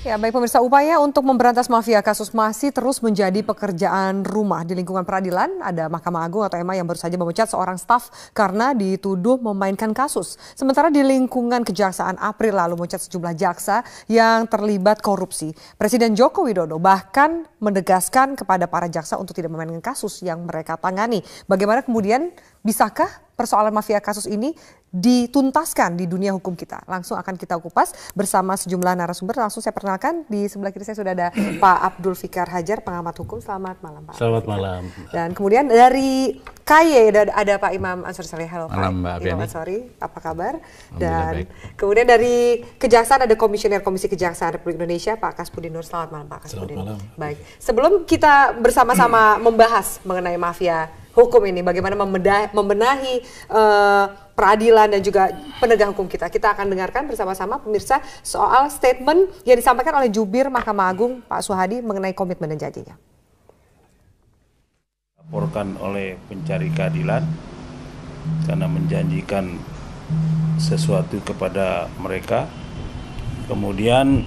Ya, baik pemirsa, upaya untuk memberantas mafia kasus masih terus menjadi pekerjaan rumah di lingkungan peradilan. Ada Mahkamah Agung atau MA yang baru saja memecat seorang staf karena dituduh memainkan kasus. Sementara di lingkungan kejaksaan April lalu memecat sejumlah jaksa yang terlibat korupsi. Presiden Joko Widodo bahkan menegaskan kepada para jaksa untuk tidak memainkan kasus yang mereka tangani. Bagaimana kemudian bisakah persoalan mafia kasus ini dituntaskan di dunia hukum kita. Langsung akan kita kupas bersama sejumlah narasumber. Langsung saya perkenalkan di sebelah kiri saya sudah ada Pak Abdul Fikar Hajar, pengamat hukum. Selamat malam Pak. Selamat Fikar. malam. Dan kemudian dari KY ada, ada Pak Imam Ansori Saleh. Halo malam, Pak Mbak Imam Ansori, apa kabar? Dan baik. kemudian dari Kejaksaan ada Komisioner Komisi Kejaksaan Republik Indonesia Pak Kaspudin Nur. Selamat malam Pak Kaspudin. Selamat malam. Baik. Sebelum kita bersama-sama membahas mengenai mafia hukum ini, bagaimana membedah, membenahi uh, peradilan dan juga penegak hukum kita. Kita akan dengarkan bersama-sama pemirsa soal statement yang disampaikan oleh jubir Mahkamah Agung Pak Suhadi mengenai komitmen dan janjinya. Laporkan oleh pencari keadilan karena menjanjikan sesuatu kepada mereka. Kemudian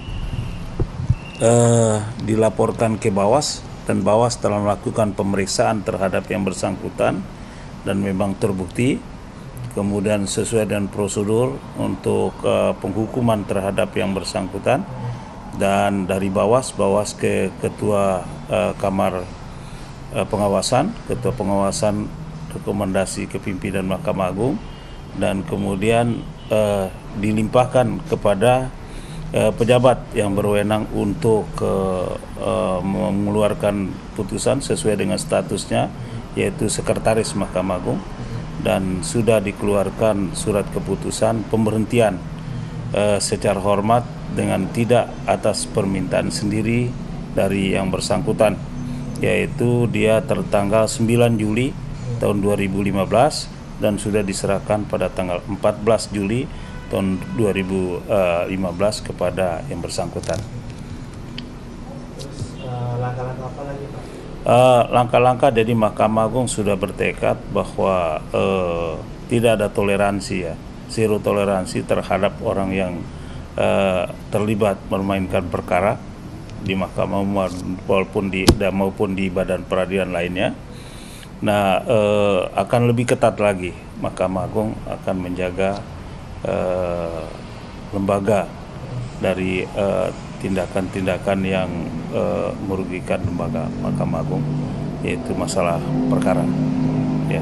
eh, dilaporkan ke Bawas dan bahwa setelah melakukan pemeriksaan terhadap yang bersangkutan dan memang terbukti kemudian sesuai dengan prosedur untuk uh, penghukuman terhadap yang bersangkutan dan dari Bawas Bawas ke ketua uh, kamar uh, pengawasan ketua pengawasan rekomendasi kepimpinan Mahkamah Agung dan kemudian uh, dilimpahkan kepada Eh, pejabat yang berwenang untuk eh, mengeluarkan putusan sesuai dengan statusnya yaitu sekretaris Mahkamah Agung dan sudah dikeluarkan surat keputusan pemberhentian eh, secara hormat dengan tidak atas permintaan sendiri dari yang bersangkutan yaitu dia tertanggal 9 Juli tahun 2015 dan sudah diserahkan pada tanggal 14 Juli tahun 2015 eh, kepada yang bersangkutan. Eh, langkah-langkah apa lagi Pak? Eh, dari Mahkamah Agung sudah bertekad bahwa uh, tidak ada toleransi ya, zero toleransi terhadap orang yang uh, terlibat memainkan perkara di Mahkamah Umum maupun di maupun di badan peradilan lainnya. Nah, eh, akan lebih ketat lagi Mahkamah Agung akan menjaga uh, lembaga dari eh, tindakan-tindakan uh, yang uh, merugikan lembaga Mahkamah Agung yaitu masalah perkara. Ya.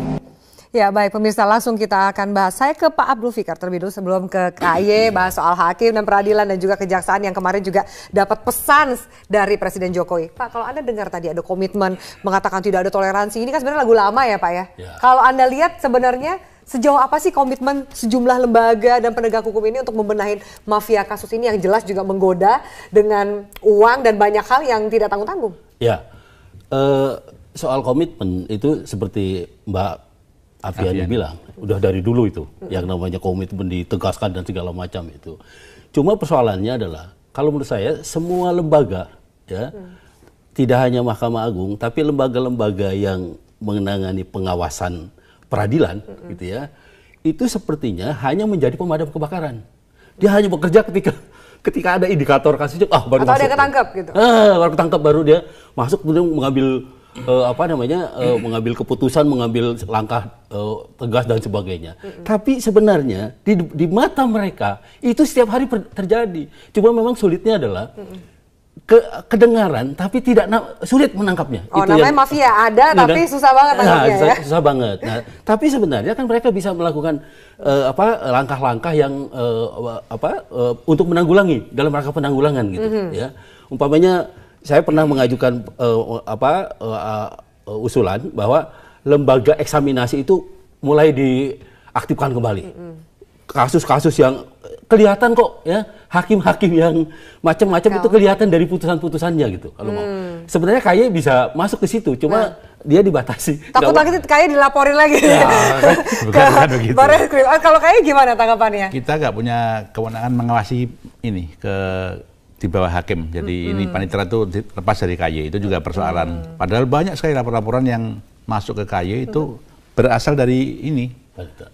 Ya baik pemirsa langsung kita akan bahas. Saya ke Pak Abdul Fikar terlebih dulu sebelum ke KAI bahas soal hakim dan peradilan dan juga kejaksaan yang kemarin juga dapat pesan dari Presiden Jokowi. Pak kalau Anda dengar tadi ada komitmen mengatakan tidak ada toleransi ini kan sebenarnya lagu lama ya Pak ya. ya. Kalau Anda lihat sebenarnya Sejauh apa sih komitmen sejumlah lembaga dan penegak hukum ini untuk membenahi mafia kasus ini yang jelas juga menggoda dengan uang dan banyak hal yang tidak tanggung-tanggung? Ya, uh, soal komitmen itu seperti Mbak Afiani bilang, udah dari dulu itu hmm. yang namanya komitmen ditegaskan dan segala macam itu. Cuma persoalannya adalah kalau menurut saya semua lembaga ya hmm. tidak hanya Mahkamah Agung tapi lembaga-lembaga yang menangani pengawasan peradilan mm -hmm. gitu ya itu sepertinya hanya menjadi pemadam kebakaran dia hanya bekerja ketika ketika ada indikator kasusnya ah baru Atau masuk ketangkep gitu ah, baru ketangkep baru dia masuk kemudian mengambil uh, apa namanya uh, mengambil keputusan mengambil langkah uh, tegas dan sebagainya tapi sebenarnya di di mata mereka itu setiap hari terjadi cuma memang sulitnya adalah ke, kedengaran tapi tidak sulit menangkapnya. Oh, itu namanya yang, mafia ada nah, tapi susah banget nah, ya. Susah, susah banget. Nah, tapi sebenarnya kan mereka bisa melakukan uh, apa langkah-langkah yang uh, apa uh, untuk menanggulangi dalam rangka penanggulangan gitu mm -hmm. ya. Umpamanya saya pernah mengajukan uh, apa uh, uh, usulan bahwa lembaga eksaminasi itu mulai diaktifkan kembali. Mm -hmm kasus-kasus yang kelihatan kok ya hakim-hakim yang macam-macam itu kelihatan dari putusan-putusannya gitu kalau hmm. mau. Sebenarnya kayak bisa masuk ke situ, cuma nah. dia dibatasi. Takut lagi kayak dilaporin lagi. Ya, kan, bukan, bukan ah, Kalau kayak gimana tanggapannya? Kita nggak punya kewenangan mengawasi ini ke di bawah hakim. Jadi hmm. ini panitera itu lepas dari KY itu juga persoalan. Hmm. Padahal banyak sekali laporan-laporan yang masuk ke KY itu hmm. berasal dari ini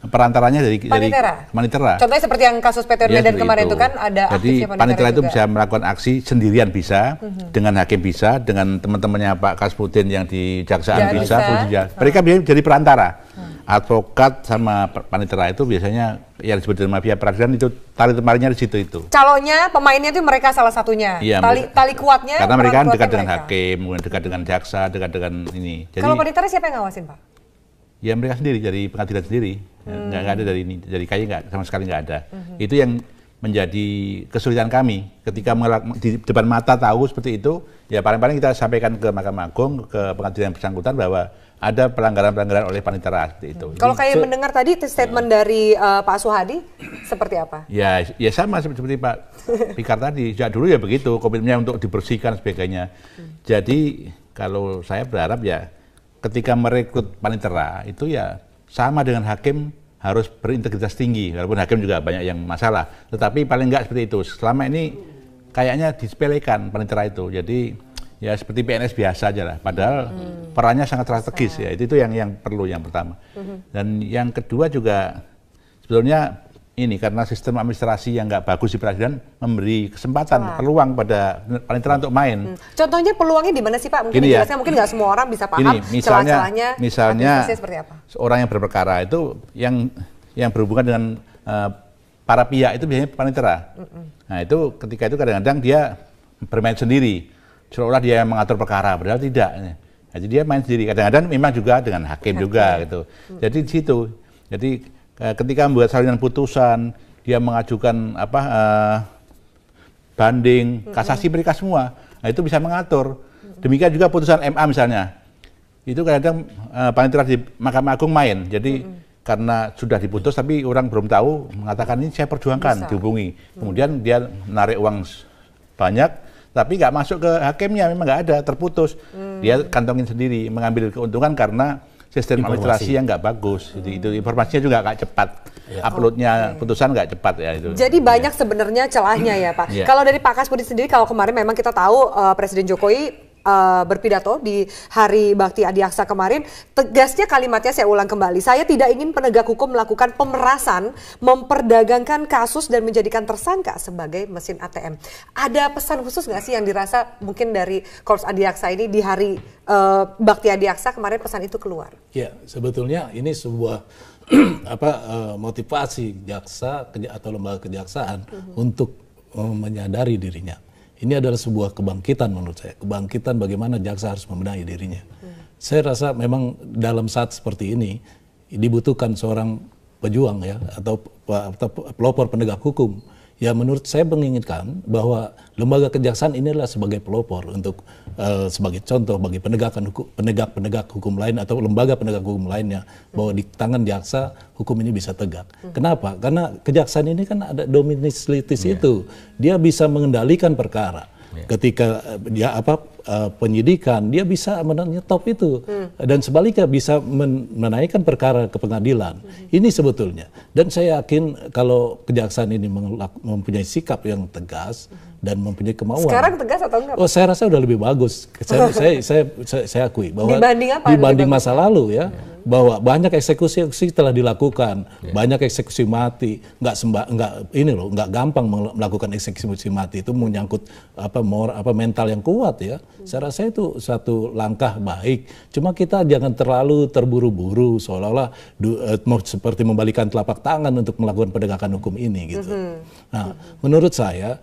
Perantaranya dari panitera. Dari panitera. Contohnya seperti yang kasus PT ya, dan kemarin itu. itu kan ada Jadi panitera, panitera itu bisa melakukan aksi sendirian bisa, mm -hmm. dengan hakim bisa, dengan teman-temannya Pak Kasputin yang di jaksaan ya, bisa, bisa. bisa. Mereka bisa jadi perantara. Hmm. Advokat sama panitera itu biasanya yang disebut dengan mafia peradilan itu tali temarinya di situ itu. Calonnya, pemainnya itu mereka salah satunya. Ya, tali, tali kuatnya. Karena mereka kan dekat dengan mereka. hakim, dekat dengan jaksa, dekat dengan ini. Jadi, Kalau panitera siapa yang ngawasin Pak? ya mereka sendiri dari pengadilan sendiri ya, hmm. nggak, hmm. ada dari ini dari kayu nggak sama sekali nggak ada hmm. itu yang menjadi kesulitan kami ketika di depan mata tahu seperti itu ya paling-paling kita sampaikan ke Mahkamah Agung ke pengadilan bersangkutan bahwa ada pelanggaran-pelanggaran oleh panitera seperti itu. Hmm. Kalau kayak so, mendengar tadi statement uh, dari uh, Pak Suhadi seperti apa? Ya ya sama seperti, seperti Pak Pikar tadi sejak dulu ya begitu komitmennya untuk dibersihkan sebagainya. Hmm. Jadi kalau saya berharap ya ketika merekrut panitera itu ya sama dengan hakim harus berintegritas tinggi walaupun hakim juga banyak yang masalah tetapi paling enggak seperti itu selama ini kayaknya disepelekan panitera itu jadi ya seperti PNS biasa aja lah padahal hmm. perannya sangat strategis Saya. ya itu, itu yang yang perlu yang pertama hmm. dan yang kedua juga sebetulnya ini karena sistem administrasi yang nggak bagus di peradilan memberi kesempatan nah. peluang pada panitera untuk main. Hmm. Contohnya peluangnya di mana sih Pak? Mungkin ini ya. mungkin nggak semua orang bisa paham ini, misalnya, celah-celahnya. Misalnya seperti apa? Orang yang berperkara itu yang yang berhubungan dengan uh, para pihak itu biasanya panitera. Mm -mm. Nah itu ketika itu kadang-kadang dia bermain sendiri, seolah dia yang mengatur perkara, padahal tidak. Jadi dia main sendiri. Kadang-kadang memang juga dengan hakim, hakim. juga iya. gitu. Mm. Jadi di situ, jadi Eh, ketika membuat salinan putusan, dia mengajukan apa uh, banding, kasasi mereka semua. Nah, itu bisa mengatur. Demikian juga putusan MA misalnya. Itu kadang-kadang uh, eh, panitera di Mahkamah Agung main. Jadi karena sudah diputus tapi orang belum tahu mengatakan ini saya perjuangkan, bisa. dihubungi. Kemudian dia narik uang banyak tapi nggak masuk ke hakimnya memang nggak ada terputus. Mm. Dia kantongin sendiri mengambil keuntungan karena sistem informasi. administrasi yang nggak bagus. Hmm. Jadi itu informasinya juga nggak cepat. Ya. Uploadnya okay. putusan nggak cepat ya itu. Jadi banyak ya. sebenarnya celahnya ya Pak. Ya. Kalau dari Pak Kasbudi sendiri, kalau kemarin memang kita tahu uh, Presiden Jokowi Eh, berpidato di Hari Bakti Adiaksa kemarin, tegasnya kalimatnya saya ulang kembali. Saya tidak ingin penegak hukum melakukan pemerasan, memperdagangkan kasus dan menjadikan tersangka sebagai mesin ATM. Ada pesan khusus nggak sih yang dirasa mungkin dari Korps Adiaksa ini di Hari uh, Bakti Adiaksa kemarin pesan itu keluar? Ya, sebetulnya ini sebuah apa uh, motivasi jaksa atau lembaga kejaksaan mm -hmm. untuk menyadari dirinya ini adalah sebuah kebangkitan menurut saya. Kebangkitan bagaimana jaksa harus membenahi dirinya. Hmm. Saya rasa memang dalam saat seperti ini dibutuhkan seorang pejuang ya atau, atau pelopor penegak hukum Ya menurut saya menginginkan bahwa lembaga kejaksaan inilah sebagai pelopor untuk uh, sebagai contoh bagi penegakan hukum penegak penegak hukum lain atau lembaga penegak hukum lainnya bahwa di tangan jaksa hukum ini bisa tegak. Hmm. Kenapa? Karena kejaksaan ini kan ada dominis litis yeah. itu. Dia bisa mengendalikan perkara Ya. ketika eh, dia apa eh, penyidikan dia bisa menyetop itu hmm. dan sebaliknya bisa menaikkan perkara ke pengadilan hmm. ini sebetulnya dan saya yakin kalau kejaksaan ini mempunyai sikap yang tegas hmm dan mempunyai kemauan. Sekarang tegas atau enggak? Oh, saya rasa udah lebih bagus. Saya saya, saya, saya saya akui bahwa dibanding apa? Dibanding masa lalu ya, hmm. bahwa banyak eksekusi eksekusi telah dilakukan, yeah. banyak eksekusi mati, nggak sembah nggak ini loh, nggak gampang melakukan eksekusi mati itu menyangkut apa mor apa mental yang kuat ya. Hmm. Saya rasa itu satu langkah baik. Cuma kita jangan terlalu terburu-buru seolah-olah uh, seperti membalikan telapak tangan untuk melakukan penegakan hukum ini gitu. Hmm. Nah, hmm. menurut saya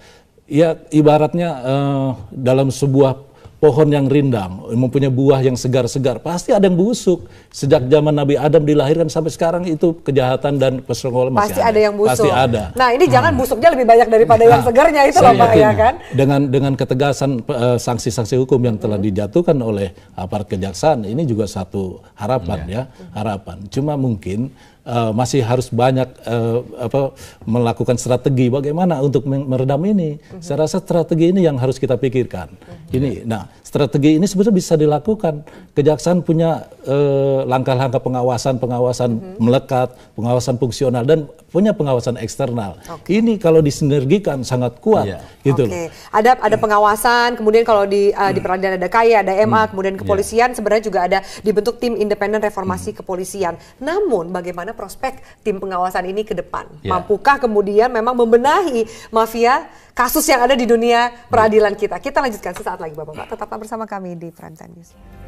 ya ibaratnya uh, dalam sebuah pohon yang rindang, mempunyai buah yang segar-segar, pasti ada yang busuk. Sejak zaman Nabi Adam dilahirkan sampai sekarang itu kejahatan dan pesongolan masih pasti ada. ada yang busuk. Pasti ada. Nah, ini jangan hmm. busuknya lebih banyak daripada nah, yang iya, segarnya itu loh ya kan. Dengan dengan ketegasan eh, sanksi-sanksi uh, hukum yang telah hmm. dijatuhkan oleh aparat kejaksaan ini juga satu harapan hmm. ya, harapan. Cuma mungkin uh, masih harus banyak uh, apa, melakukan strategi bagaimana untuk meredam ini. Uh-huh. Saya rasa strategi ini yang harus kita pikirkan. Uh-huh. Ini, nah strategi ini sebetulnya bisa dilakukan. Kejaksaan punya uh, langkah-langkah pengawasan, pengawasan uh-huh. melekat, pengawasan fungsional dan punya pengawasan eksternal. Okay. Ini kalau disinergikan sangat kuat, yeah. gitu okay. Ada ada pengawasan, kemudian kalau di uh, di peradilan ada KAI, ada MA, hmm. kemudian iya. kepolisian yeah. sebenarnya juga ada dibentuk tim independen reformasi mm. kepolisian. Namun bagaimana prospek tim pengawasan ini ke depan? Yeah. Mampukah kemudian memang membenahi mafia kasus yang ada di dunia peradilan kita? Kita lanjutkan sesaat lagi Bapak-Bapak. Tetaplah bersama kami di Prime Time News.